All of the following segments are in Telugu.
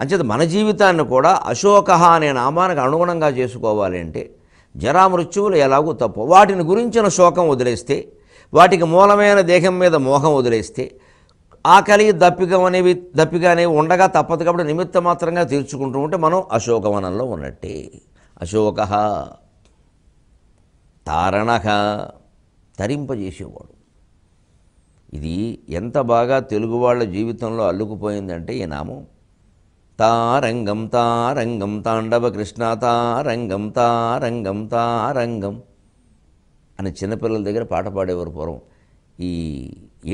అంచేత మన జీవితాన్ని కూడా అశోక అనే నామానికి అనుగుణంగా చేసుకోవాలి అంటే జరామృత్యువులు ఎలాగూ తప్పు వాటిని గురించిన శోకం వదిలేస్తే వాటికి మూలమైన దేహం మీద మోహం వదిలేస్తే ఆకలి దప్పిక అనేవి దప్పిక అనేవి ఉండగా తప్పదు కాబట్టి నిమిత్త మాత్రంగా తీర్చుకుంటూ ఉంటే మనం అశోకవనంలో ఉన్నట్టే అశోక తారణ తరింపజేసేవాడు ఇది ఎంత బాగా తెలుగు వాళ్ళ జీవితంలో అల్లుకుపోయిందంటే ఈ నామం తారంగం తారంగం తాండవ కృష్ణ తారంగం తారంగం తారంగం అని చిన్నపిల్లల దగ్గర పాట పాడేవారు పూర్వం ఈ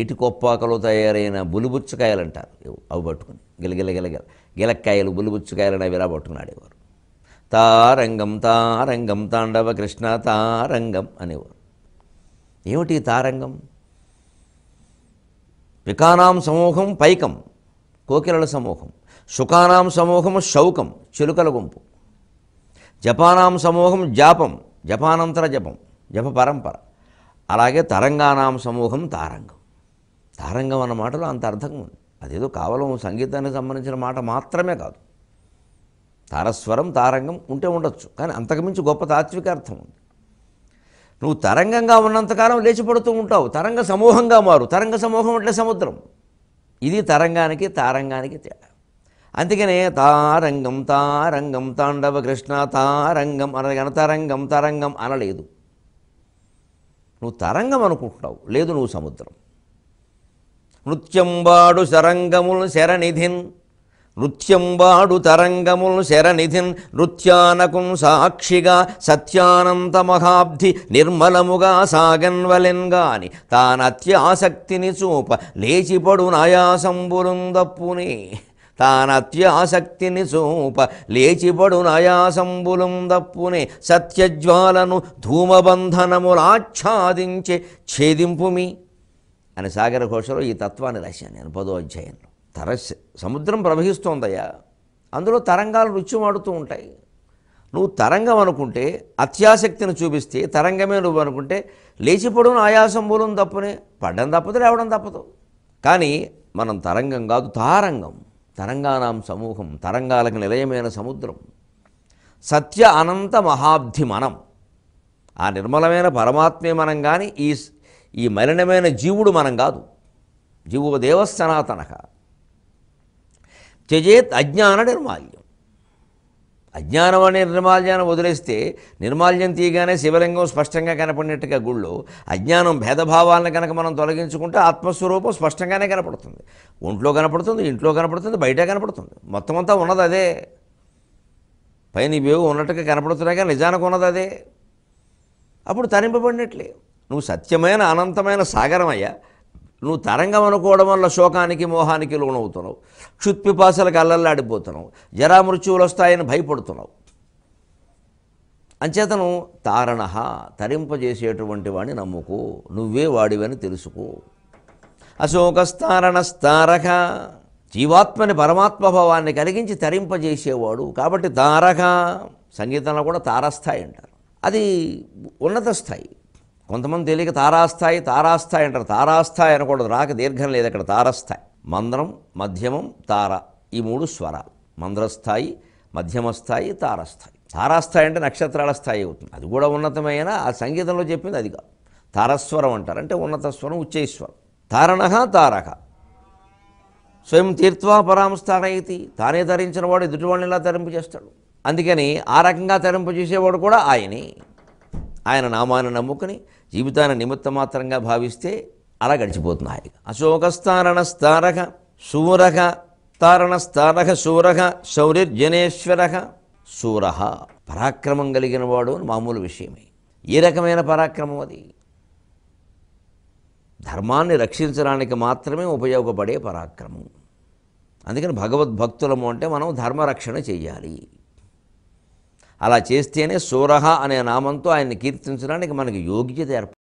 ఏటి కొప్పాకలో తయారైన బులిబుచ్చకాయలు అంటారు అవి పట్టుకుని గిలగిల గిలగిల గిలక్కాయలు బులుబుచ్చకాయలు అవి ఇలా పట్టుకుని ఆడేవారు తారంగం తారంగం తాండవ కృష్ణ తారంగం అనేవారు ఏమిటి తారంగం పికానాం సమూహం పైకం కోకిలల సమూహం సుఖానాం సమూహం శౌకం చిలుకల గుంపు జపానాం సమూహం జాపం జపానంతర జపం జప పరంపర అలాగే తరంగానాం సమూహం తారంగం తారంగం అన్న మాటలో అంత అర్థం ఉంది అదేదో కేవలం సంగీతానికి సంబంధించిన మాట మాత్రమే కాదు తారస్వరం తారంగం ఉంటే ఉండొచ్చు కానీ అంతకుమించి గొప్ప తాత్విక అర్థం ఉంది నువ్వు తరంగంగా ఉన్నంతకాలం లేచిపడుతూ ఉంటావు తరంగ సమూహంగా మారు తరంగ సమూహం అంటే సముద్రం ఇది తరంగానికి తారంగానికి తేడా అందుకనే తారంగం తారంగం తాండవ కృష్ణ తారంగం అన తరంగం తరంగం అనలేదు నువ్వు తరంగం అనుకుంటున్నావు లేదు నువ్వు సముద్రం నృత్యంబాడు శరంగములు శరనిధిన్ నృత్యంబాడు తరంగములు శరనిధిన్ నృత్యానకుం సాక్షిగా సత్యానంత మహాబ్ధి నిర్మలముగా గాని తానత్యాసక్తిని చూప లేచిపడు నాయాసంబులుందప్పునే తానత్యాసక్తిని చూప లేచిపడు నయాసంబులం దప్పునే సత్యజ్వాలను ధూమబంధనములాచ్ఛాదించే ఛేదింపుమి అని సాగర ఘోషలో ఈ తత్వాన్ని రాశాను నేను పదో అధ్యాయంలో తర సముద్రం ప్రవహిస్తోందయ్యా అందులో తరంగాలు రుచిమాడుతూ ఉంటాయి నువ్వు తరంగం అనుకుంటే అత్యాసక్తిని చూపిస్తే తరంగమే నువ్వు అనుకుంటే లేచిపడు ఆయాసం మూలం తప్పునే పడ్డం తప్పదు లేవడం తప్పదు కానీ మనం తరంగం కాదు తారంగం తరంగానాం సమూహం తరంగాలకు నిలయమైన సముద్రం సత్య అనంత మహాబ్ధి మనం ఆ నిర్మలమైన పరమాత్మే మనం కానీ ఈ ఈ మలినమైన జీవుడు మనం కాదు జీవుదేవ సనాతనక త్యజేత్ అజ్ఞాన నిర్మాల్యం అజ్ఞానం అనే నిర్మాల్యాన్ని వదిలేస్తే నిర్మాల్యం తీయగానే శివలింగం స్పష్టంగా కనపడినట్టుగా గుళ్ళో అజ్ఞానం భేదభావాలను కనుక మనం తొలగించుకుంటే ఆత్మస్వరూపం స్పష్టంగానే కనపడుతుంది ఒంట్లో కనపడుతుంది ఇంట్లో కనపడుతుంది బయట కనపడుతుంది మొత్తం అంతా ఉన్నది అదే పైన ఇవేవో ఉన్నట్టుగా కనపడుతున్నాగా నిజానికి ఉన్నది అదే అప్పుడు తరింపబడినట్లే నువ్వు సత్యమైన అనంతమైన సాగరమయ్యా నువ్వు తరంగం అనుకోవడం వల్ల శోకానికి మోహానికి లోనవుతున్నావు క్షుత్పిపాసలకు అల్లల్లాడిపోతున్నావు జరామృత్యువులు వస్తాయని భయపడుతున్నావు అంచేతను తారణ తరింపజేసేటువంటి వాడిని నమ్ముకో నువ్వే వాడివని తెలుసుకో అశోకస్తారణస్తారక జీవాత్మని పరమాత్మభావాన్ని కలిగించి తరింపజేసేవాడు కాబట్టి తారక సంగీతంలో కూడా తారస్థాయి అంటారు అది ఉన్నత స్థాయి కొంతమంది తెలియక తారాస్థాయి తారాస్థాయి అంటారు తారాస్థాయి అనకూడదు రాక దీర్ఘం లేదు అక్కడ తారస్థాయి మంద్రం మధ్యమం తార ఈ మూడు స్వరాలు మంద్రస్థాయి మధ్యమస్థాయి స్థాయి తారస్థాయి తారాస్థాయి అంటే నక్షత్రాల స్థాయి అవుతుంది అది కూడా ఉన్నతమైన ఆ సంగీతంలో చెప్పింది అది కాదు తారస్వరం అంటారు అంటే ఉన్నత స్వరం ఉచ్చైస్వరం తారణ తారక స్వయం తీర్థ్వా పరామస్థాన ఇది తానే తరించిన వాడు ఎదుటివాడిని ఇలా తరింపు చేస్తాడు అందుకని ఆ రకంగా తరింపు చేసేవాడు కూడా ఆయనే ఆయన నామాన్ని నమ్ముకుని జీవితాన్ని నిమిత్త మాత్రంగా భావిస్తే అలా గడిచిపోతుంది హాయిగా అశోకస్థారణ స్థారక సూరహ తారణ స్థారక సూరహ శౌర్యజనేశ్వర సూరహ పరాక్రమం కలిగిన వాడు మామూలు విషయమే ఏ రకమైన పరాక్రమం అది ధర్మాన్ని రక్షించడానికి మాత్రమే ఉపయోగపడే పరాక్రమం అందుకని భగవద్భక్తులము అంటే మనం ధర్మరక్షణ చేయాలి అలా చేస్తేనే సోరహ అనే నామంతో ఆయన్ని కీర్తించడానికి మనకి యోగ్యత ఏర్పడుతుంది